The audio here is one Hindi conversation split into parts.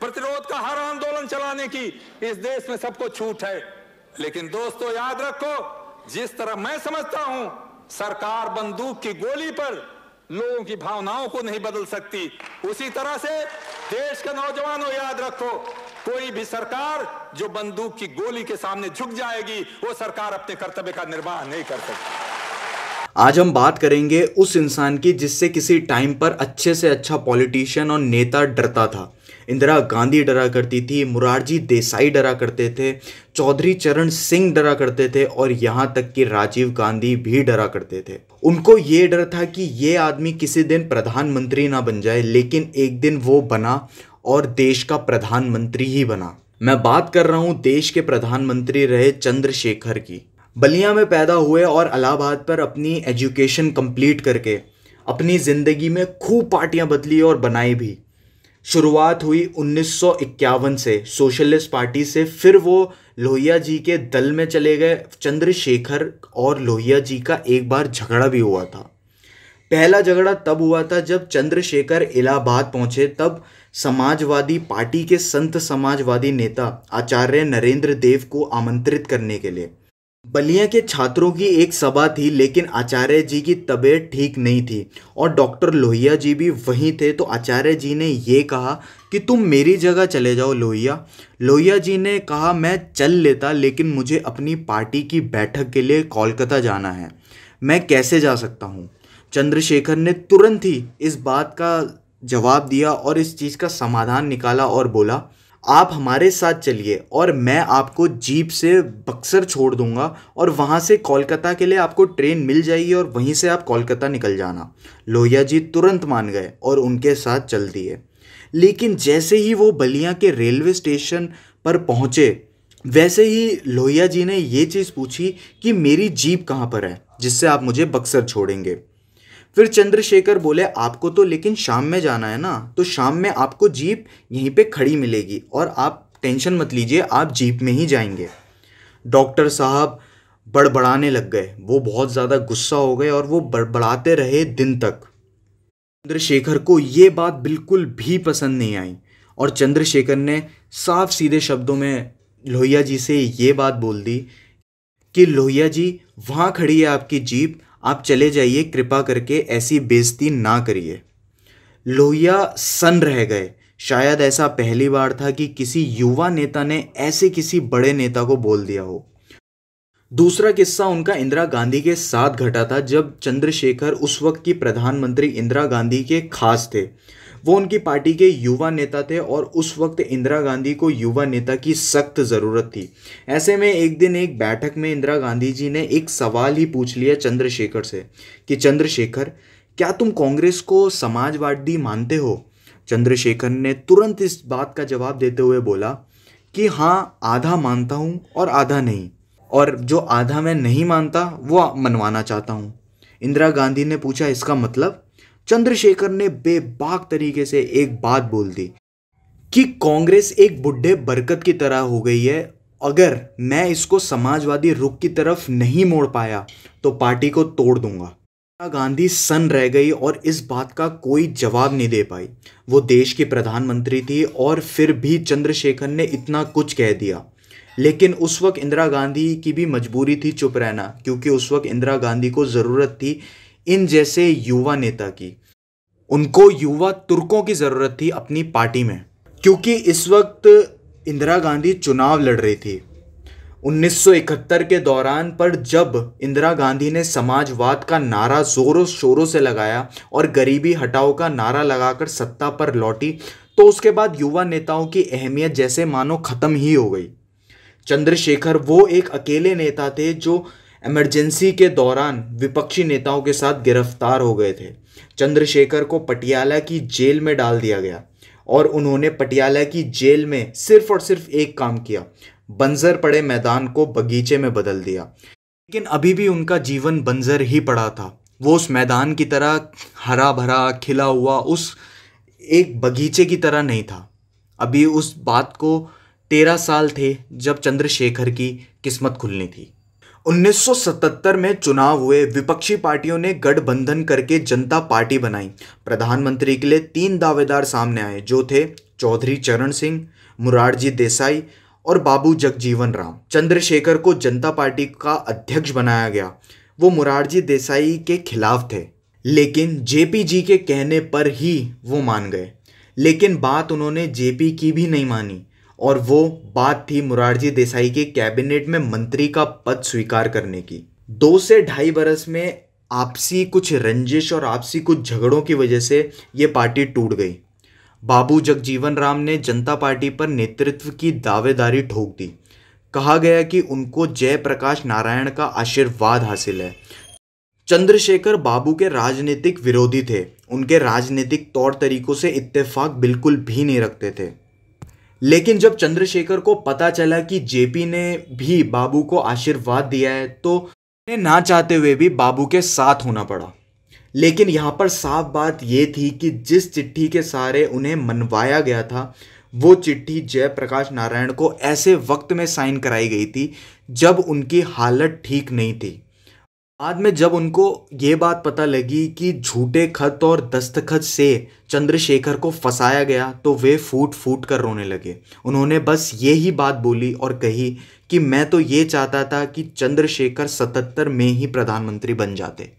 प्रतिरोध का हर आंदोलन चलाने की इस देश में सबको छूट है लेकिन दोस्तों याद रखो जिस तरह मैं समझता हूं सरकार बंदूक की गोली पर लोगों की भावनाओं को नहीं बदल सकती उसी तरह से देश के नौजवानों याद रखो कोई भी सरकार जो बंदूक की गोली के सामने झुक जाएगी वो सरकार अपने कर्तव्य का निर्वाह नहीं कर सकती आज हम बात करेंगे उस इंसान की जिससे किसी टाइम पर अच्छे से अच्छा पॉलिटिशियन और नेता डरता था इंदिरा गांधी डरा करती थी मुरारजी देसाई डरा करते थे चौधरी चरण सिंह डरा करते थे और यहाँ तक कि राजीव गांधी भी डरा करते थे उनको ये डर था कि ये आदमी किसी दिन प्रधानमंत्री ना बन जाए लेकिन एक दिन वो बना और देश का प्रधानमंत्री ही बना मैं बात कर रहा हूँ देश के प्रधानमंत्री रहे चंद्रशेखर की बलिया में पैदा हुए और अलाहाबाद पर अपनी एजुकेशन कंप्लीट करके अपनी ज़िंदगी में खूब पार्टियाँ बदली और बनाई भी शुरुआत हुई 1951 से सोशलिस्ट पार्टी से फिर वो लोहिया जी के दल में चले गए चंद्रशेखर और लोहिया जी का एक बार झगड़ा भी हुआ था पहला झगड़ा तब हुआ था जब चंद्रशेखर इलाहाबाद पहुंचे तब समाजवादी पार्टी के संत समाजवादी नेता आचार्य नरेंद्र देव को आमंत्रित करने के लिए बलिया के छात्रों की एक सभा थी लेकिन आचार्य जी की तबीयत ठीक नहीं थी और डॉक्टर लोहिया जी भी वहीं थे तो आचार्य जी ने ये कहा कि तुम मेरी जगह चले जाओ लोहिया लोहिया जी ने कहा मैं चल लेता लेकिन मुझे अपनी पार्टी की बैठक के लिए कोलकाता जाना है मैं कैसे जा सकता हूँ चंद्रशेखर ने तुरंत ही इस बात का जवाब दिया और इस चीज़ का समाधान निकाला और बोला आप हमारे साथ चलिए और मैं आपको जीप से बक्सर छोड़ दूंगा और वहाँ से कोलकाता के लिए आपको ट्रेन मिल जाएगी और वहीं से आप कोलकाता निकल जाना लोहिया जी तुरंत मान गए और उनके साथ चल दिए लेकिन जैसे ही वो बलिया के रेलवे स्टेशन पर पहुँचे वैसे ही लोहिया जी ने ये चीज़ पूछी कि मेरी जीप कहाँ पर है जिससे आप मुझे बक्सर छोड़ेंगे फिर चंद्रशेखर बोले आपको तो लेकिन शाम में जाना है ना तो शाम में आपको जीप यहीं पे खड़ी मिलेगी और आप टेंशन मत लीजिए आप जीप में ही जाएंगे डॉक्टर साहब बड़बड़ाने लग गए वो बहुत ज़्यादा गुस्सा हो गए और वो बड़बड़ाते रहे दिन तक चंद्रशेखर को ये बात बिल्कुल भी पसंद नहीं आई और चंद्रशेखर ने साफ सीधे शब्दों में लोहिया जी से ये बात बोल दी कि लोहिया जी वहाँ खड़ी है आपकी जीप आप चले जाइए कृपा करके ऐसी बेजती ना करिए लोहिया सन रह गए शायद ऐसा पहली बार था कि किसी युवा नेता ने ऐसे किसी बड़े नेता को बोल दिया हो दूसरा किस्सा उनका इंदिरा गांधी के साथ घटा था जब चंद्रशेखर उस वक्त की प्रधानमंत्री इंदिरा गांधी के खास थे वो उनकी पार्टी के युवा नेता थे और उस वक्त इंदिरा गांधी को युवा नेता की सख्त ज़रूरत थी ऐसे में एक दिन एक बैठक में इंदिरा गांधी जी ने एक सवाल ही पूछ लिया चंद्रशेखर से कि चंद्रशेखर क्या तुम कांग्रेस को समाजवादी मानते हो चंद्रशेखर ने तुरंत इस बात का जवाब देते हुए बोला कि हाँ आधा मानता हूँ और आधा नहीं और जो आधा मैं नहीं मानता वो मनवाना चाहता हूँ इंदिरा गांधी ने पूछा इसका मतलब चंद्रशेखर ने बेबाक तरीके से एक बात बोल दी कि कांग्रेस एक बुढ़े बरकत की तरह हो गई है अगर मैं इसको समाजवादी रुख की तरफ नहीं मोड़ पाया तो पार्टी को तोड़ दूंगा गांधी सन रह गई और इस बात का कोई जवाब नहीं दे पाई वो देश की प्रधानमंत्री थी और फिर भी चंद्रशेखर ने इतना कुछ कह दिया लेकिन उस वक्त इंदिरा गांधी की भी मजबूरी थी चुप रहना क्योंकि उस वक्त इंदिरा गांधी को ज़रूरत थी इन जैसे युवा नेता की उनको युवा तुर्कों की ज़रूरत थी अपनी पार्टी में क्योंकि इस वक्त इंदिरा गांधी चुनाव लड़ रही थी 1971 के दौरान पर जब इंदिरा गांधी ने समाजवाद का नारा जोरों शोरों से लगाया और गरीबी हटाओ का नारा लगाकर सत्ता पर लौटी तो उसके बाद युवा नेताओं की अहमियत जैसे मानो ख़त्म ही हो गई चंद्रशेखर वो एक अकेले नेता थे जो एमरजेंसी के दौरान विपक्षी नेताओं के साथ गिरफ्तार हो गए थे चंद्रशेखर को पटियाला की जेल में डाल दिया गया और उन्होंने पटियाला की जेल में सिर्फ और सिर्फ एक काम किया बंजर पड़े मैदान को बगीचे में बदल दिया लेकिन अभी भी उनका जीवन बंजर ही पड़ा था वो उस मैदान की तरह हरा भरा खिला हुआ उस एक बगीचे की तरह नहीं था अभी उस बात को तेरह साल थे जब चंद्रशेखर की किस्मत खुलनी थी 1977 में चुनाव हुए विपक्षी पार्टियों ने गठबंधन करके जनता पार्टी बनाई प्रधानमंत्री के लिए तीन दावेदार सामने आए जो थे चौधरी चरण सिंह मुरारजी देसाई और बाबू जगजीवन राम चंद्रशेखर को जनता पार्टी का अध्यक्ष बनाया गया वो मुरारजी देसाई के खिलाफ थे लेकिन जेपी जी के कहने पर ही वो मान गए लेकिन बात उन्होंने जेपी की भी नहीं मानी और वो बात थी मुरारजी देसाई के कैबिनेट में मंत्री का पद स्वीकार करने की दो से ढाई बरस में आपसी कुछ रंजिश और आपसी कुछ झगड़ों की वजह से ये पार्टी टूट गई बाबू जगजीवन राम ने जनता पार्टी पर नेतृत्व की दावेदारी ठोक दी कहा गया कि उनको जयप्रकाश नारायण का आशीर्वाद हासिल है चंद्रशेखर बाबू के राजनीतिक विरोधी थे उनके राजनीतिक तौर तरीकों से इत्तेफाक बिल्कुल भी नहीं रखते थे लेकिन जब चंद्रशेखर को पता चला कि जेपी ने भी बाबू को आशीर्वाद दिया है तो उन्हें ना चाहते हुए भी बाबू के साथ होना पड़ा लेकिन यहाँ पर साफ बात ये थी कि जिस चिट्ठी के सहारे उन्हें मनवाया गया था वो चिट्ठी जयप्रकाश नारायण को ऐसे वक्त में साइन कराई गई थी जब उनकी हालत ठीक नहीं थी बाद में जब उनको ये बात पता लगी कि झूठे खत और दस्तखत से चंद्रशेखर को फंसाया गया तो वे फूट फूट कर रोने लगे उन्होंने बस ये ही बात बोली और कही कि मैं तो ये चाहता था कि चंद्रशेखर सतहत्तर में ही प्रधानमंत्री बन जाते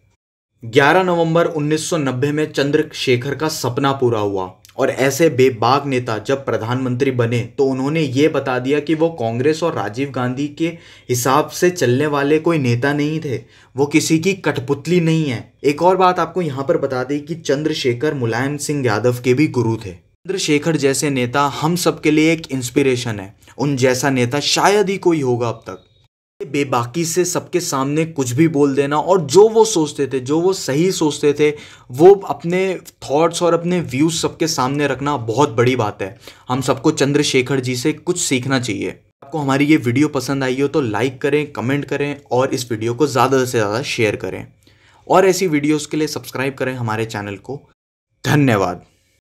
11 नवंबर 1990 में चंद्रशेखर का सपना पूरा हुआ और ऐसे बेबाग नेता जब प्रधानमंत्री बने तो उन्होंने ये बता दिया कि वो कांग्रेस और राजीव गांधी के हिसाब से चलने वाले कोई नेता नहीं थे वो किसी की कठपुतली नहीं है एक और बात आपको यहाँ पर बता दें कि चंद्रशेखर मुलायम सिंह यादव के भी गुरु थे चंद्रशेखर जैसे नेता हम सबके लिए एक इंस्पिरेशन है उन जैसा नेता शायद ही कोई होगा अब तक बेबाकी से सबके सामने कुछ भी बोल देना और जो वो सोचते थे जो वो सही सोचते थे वो अपने थॉट्स और अपने व्यूज़ सबके सामने रखना बहुत बड़ी बात है हम सबको चंद्रशेखर जी से कुछ सीखना चाहिए आपको हमारी ये वीडियो पसंद आई हो तो लाइक करें कमेंट करें और इस वीडियो को ज़्यादा से ज़्यादा शेयर करें और ऐसी वीडियोज़ के लिए सब्सक्राइब करें हमारे चैनल को धन्यवाद